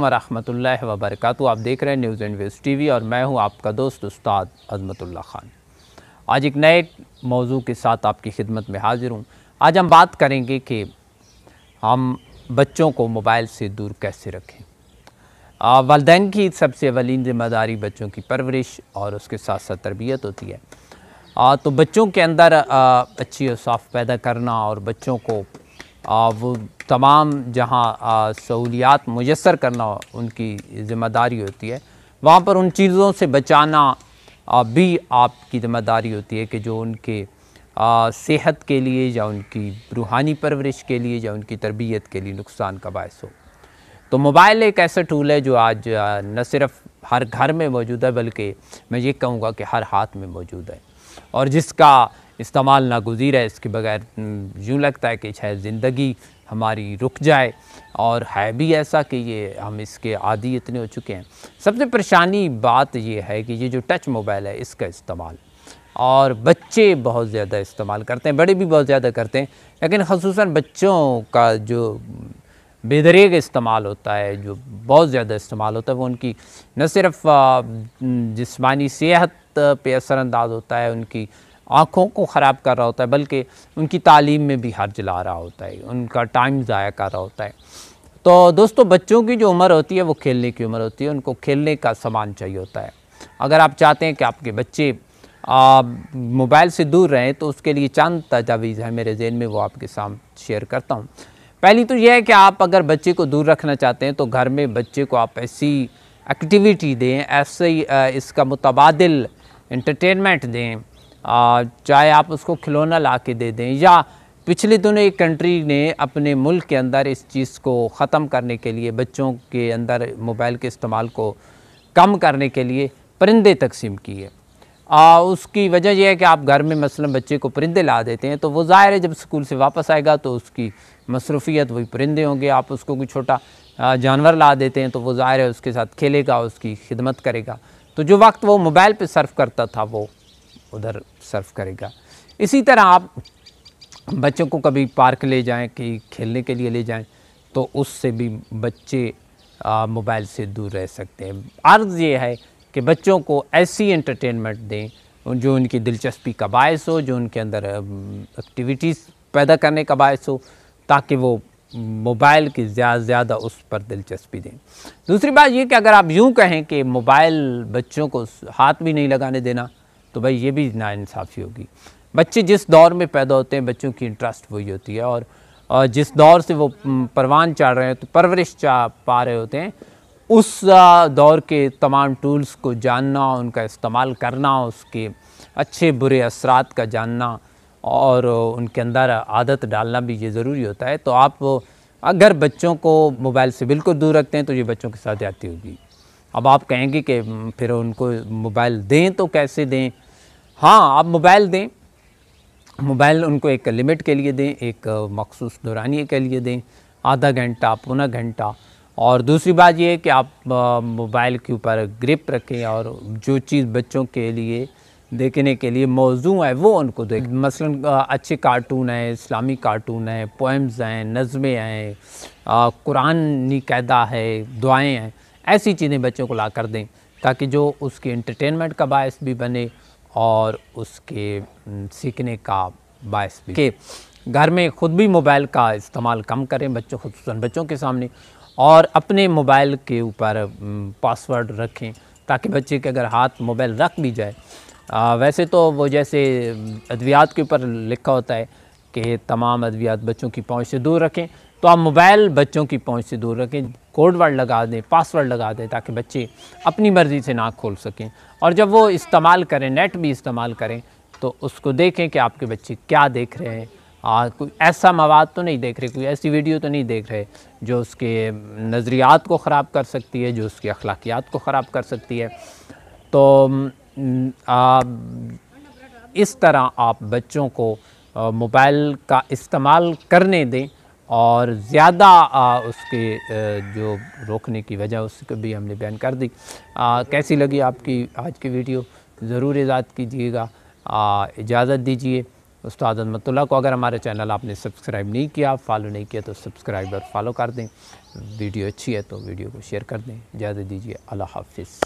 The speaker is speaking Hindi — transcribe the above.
वरहमल वबरक आप देख रहे हैं news and views T V और मैं हूँ आपका दोस्त उस्ताद अजमतुल्ला ख़ान आज एक नए मौजू के साथ आपकी खिदमत में हाजिर हूँ आज हम बात करेंगे कि हम बच्चों को मोबाइल से दूर कैसे रखें वालदेन की सबसे वलीन ज़िम्मेदारी बच्चों की परवरिश और उसके साथ साथ तरबियत होती है आ, तो बच्चों के अंदर आ, अच्छी साफ पैदा करना और बच्चों को वो तमाम जहाँ सहूलियात मैसर करना उनकी ज़िम्मेदारी होती है वहाँ पर उन चीज़ों से बचाना भी आपकी ज़िम्मेदारी होती है कि जो उनके सेहत के लिए या उनकी रूहानी परवरिश के लिए या उनकी तरबियत के लिए नुकसान का बायस हो तो मोबाइल एक ऐसा टूल है जो आज न सिर्फ हर घर में मौजूद है बल्कि मैं ये कहूँगा कि हर हाथ में मौजूद है और जिसका इस्तेमाल नागुजीर है इसके बगैर यूँ लगता है कि शायद ज़िंदगी हमारी रुक जाए और है भी ऐसा कि ये हम इसके आदि इतने हो चुके हैं सबसे परेशानी बात ये है कि ये जो टच मोबाइल है इसका इस्तेमाल और बच्चे बहुत ज़्यादा इस्तेमाल करते हैं बड़े भी बहुत ज़्यादा करते हैं लेकिन खसूस बच्चों का जो बेदरेग इस्तेमाल होता है जो बहुत ज़्यादा इस्तेमाल होता है वो उनकी न सिर्फ जिसमानी सेहत पे असरानंदाज होता है उनकी आँखों को ख़राब कर रहा होता है बल्कि उनकी तालीम में भी हर्ज ला रहा होता है उनका टाइम ज़ाया कर रहा होता है तो दोस्तों बच्चों की जो उम्र होती है वो खेलने की उम्र होती है उनको खेलने का सामान चाहिए होता है अगर आप चाहते हैं कि आपके बच्चे मोबाइल से दूर रहें तो उसके लिए चंद तजावीज़ है मेरे जेन में वो आपके सामने शेयर करता हूँ पहली तो यह है कि आप अगर बच्चे को दूर रखना चाहते हैं तो घर में बच्चे को आप ऐसी एक्टिविटी दें ऐसे इसका मुतबाद इंटरटेनमेंट दें चाहे आप उसको खिलौना ला के दे दें या पिछली दोनों एक कंट्री ने अपने मुल्क के अंदर इस चीज़ को ख़त्म करने के लिए बच्चों के अंदर मोबाइल के इस्तेमाल को कम करने के लिए परिंदे तकसीम किए उसकी वजह यह है कि आप घर में मसलन बच्चे को परिंदे ला देते हैं तो वो ज़ाहिर है जब स्कूल से वापस आएगा तो उसकी मसरूफियत वही परिंदे होंगे आप उसको कोई छोटा जानवर ला देते हैं तो वो ज़ाहिर है उसके साथ खेलेगा उसकी खिदमत करेगा तो जो वक्त वो मोबाइल पर सर्व करता था वो उधर सर्व करेगा इसी तरह आप बच्चों को कभी पार्क ले जाएं कि खेलने के लिए ले जाएं तो उससे भी बच्चे मोबाइल से दूर रह सकते हैं अर्ज़ ये है कि बच्चों को ऐसी एंटरटेनमेंट दें जो उनकी दिलचस्पी का बायस हो जो उनके अंदर एक्टिविटीज़ पैदा करने का बायस हो ताकि वो मोबाइल की ज़्यादा से ज़्यादा उस पर दिलचस्पी दें दूसरी बात ये कि अगर आप यूँ कहें कि मोबाइल बच्चों को हाथ भी नहीं लगाने देना तो भाई ये भी नाानसाफ़ी होगी बच्चे जिस दौर में पैदा होते हैं बच्चों की इंटरेस्ट वही होती है और, जिस दौर से वो परवान चाह रहे हैं तो परवरिश चाह पा रहे होते हैं उस दौर के तमाम टूल्स को जानना उनका इस्तेमाल करना उसके अच्छे बुरे असरात का जानना और उनके अंदर आदत डालना भी ये ज़रूरी होता है तो आप अगर बच्चों को मोबाइल से बिल्कुल दूर रखते हैं तो ये बच्चों के साथ जाती होगी अब आप कहेंगे कि हम्म, फिर उनको मोबाइल दें तो कैसे दें हाँ आप मोबाइल दें मोबाइल उनको एक लिमिट के लिए दें एक मखसूस दौरानिए के लिए दें आधा घंटा पौना घंटा और दूसरी बात यह है कि आप मोबाइल के ऊपर ग्रिप रखें और जो चीज़ बच्चों के लिए देखने के लिए मौजू है वो उनको दें मसलन अच्छे कार्टून हैं इस्लामी कार्टून हैं पोएम्स हैं नज़में हैं कुरानी कैदा है दुआएँ हैं ऐसी चीज़ें बच्चों को ला कर दें ताकि जो उसके इंटरटेनमेंट का बायस भी बने और उसके सीखने का बायस भी के घर में ख़ुद भी मोबाइल का इस्तेमाल कम करें बच्चों खसूस बच्चों के सामने और अपने मोबाइल के ऊपर पासवर्ड रखें ताकि बच्चे के अगर हाथ मोबाइल रख भी जाए आ, वैसे तो वो जैसे अद्वियात के ऊपर लिखा होता है कि तमाम अद्वियात बच्चों की पहुंच से दूर रखें तो आप मोबाइल बच्चों की पहुंच से दूर रखें कोड वर्ड लगा दें पासवर्ड लगा दें ताकि बच्चे अपनी मर्ज़ी से ना खोल सकें और जब वो इस्तेमाल करें नेट भी इस्तेमाल करें तो उसको देखें कि आपके बच्चे क्या देख रहे हैं आ, कोई ऐसा मवाद तो नहीं देख रहे कोई ऐसी वीडियो तो नहीं देख रहे जो उसके नज़रियात को ख़राब कर सकती है जो उसके अखलाकियात को ख़राब कर सकती है तो आ, इस तरह आप बच्चों को मोबाइल का इस्तेमाल करने दें और ज़्यादा उसके जो रोकने की वजह उसको भी हमने बयान कर दी आ, कैसी लगी आपकी आज की वीडियो ज़रूर ईजाद कीजिएगा इजाज़त दीजिए उस्ताद अहमतुल्ला को अगर हमारे चैनल आपने सब्सक्राइब नहीं किया फॉलो नहीं किया तो सब्सक्राइब और फॉलो कर दें वीडियो अच्छी है तो वीडियो को शेयर कर दें इजाज़त दीजिए अल्लाह हाफिज़